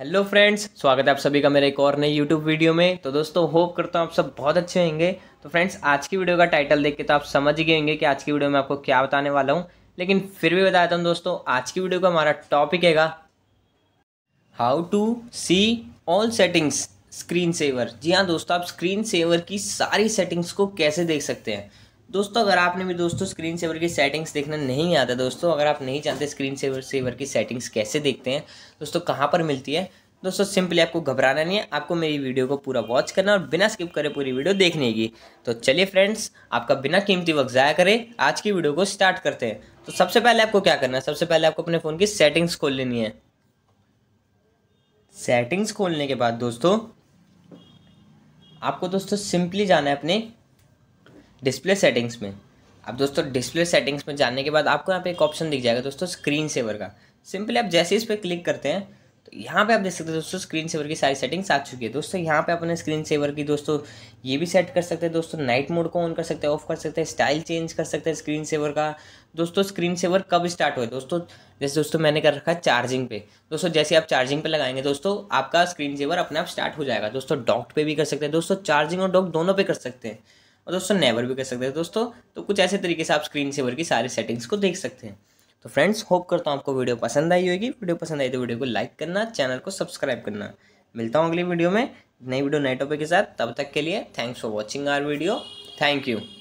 hello friends स्वागत है आप सभी का मेरे एक और नए यूट्यूब वीडियो में तो दोस्तों होप करता हूँ आप सब बहुत अच्छे होंगे तो फ्रेंड्स आज की वीडियो का टाइटल देख के तो आप समझ गए होंगे कि आज की वीडियो में आपको क्या बताने वाला हूँ लेकिन फिर भी बताता हूँ दोस्तों आज की वीडियो का हमारा टॉपिक है how to see all settings screen saver जी हाँ दोस्तों आप स्क्रीन सेवर की सारी सेटिंग्स को कैसे देख सकते हैं दोस्तों अगर आपने भी दोस्तों स्क्रीन सेवर की सेटिंग्स देखना नहीं आता दोस्तों अगर आप नहीं जानते स्क्रीन सेवर सेवर की सेटिंग्स कैसे देखते हैं दोस्तों कहाँ पर मिलती है दोस्तों सिंपली आपको घबराना नहीं है आपको मेरी वीडियो को पूरा वॉच करना और बिना स्किप करे पूरी वीडियो देखने की तो चलिए फ्रेंड्स आपका बिना कीमती वक्त ज़ाया करें आज की वीडियो को स्टार्ट करते हैं तो सबसे पहले आपको क्या करना है सबसे पहले आपको अपने फ़ोन की सेटिंग्स खोल लेनी है सेटिंग्स खोलने के बाद दोस्तों आपको दोस्तों सिंपली जाना है अपने डिस्प्ले सेटिंग्स में अब दोस्तों डिस्प्ले सेटिंग्स में जाने के बाद आपको यहाँ पे एक ऑप्शन दिख जाएगा दोस्तों स्क्रीन सेवर का सिंपली आप जैसे इस पर क्लिक करते हैं तो यहाँ पे आप देख सकते हैं दोस्तों स्क्रीन सेवर की सारी सेटिंग्स आ चुकी है दोस्तों यहाँ पे अपने स्क्रीन सेवर की दोस्तों ये भी सेट कर सकते हैं दोस्तों नाइट मोड को ऑन कर सकते हैं ऑफ कर सकते हैं स्टाइल चेंज कर सकते हैं स्क्रीन सेवर का दोस्तों स्क्रीन सेवर कब स्टार्ट हुआ दोस्तों जैसे दोस्तों मैंने कर रखा है चार्जिंग पे दोस्तों जैसे आप चार्जिंग पे लगाएंगे दोस्तों आपका स्क्रीन सेवर अपने आप स्टार्ट हो जाएगा दोस्तों डॉक्ट पे भी कर सकते हैं दोस्तों चार्जिंग और डॉक्ट दोनों पे कर सकते हैं और दोस्तों नेवर भी कर सकते हैं दोस्तों तो कुछ ऐसे तरीके से आप स्क्रीन सेवर की सारी सेटिंग्स को देख सकते हैं तो फ्रेंड्स होप करता हूँ आपको वीडियो पसंद आई होगी वीडियो पसंद आई तो वीडियो को लाइक करना चैनल को सब्सक्राइब करना मिलता हूँ अगली वीडियो में नई वीडियो नए टॉपिक के साथ तब तक के लिए thanks for watching our video thank you